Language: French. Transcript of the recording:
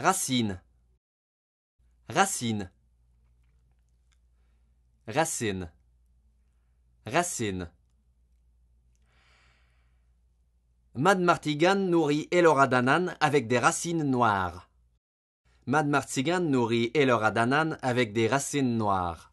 Racine. Racine. Racine. Racine. Mad Martigan nourrit Elora avec des racines noires. Mad Martigan nourrit Elora avec des racines noires.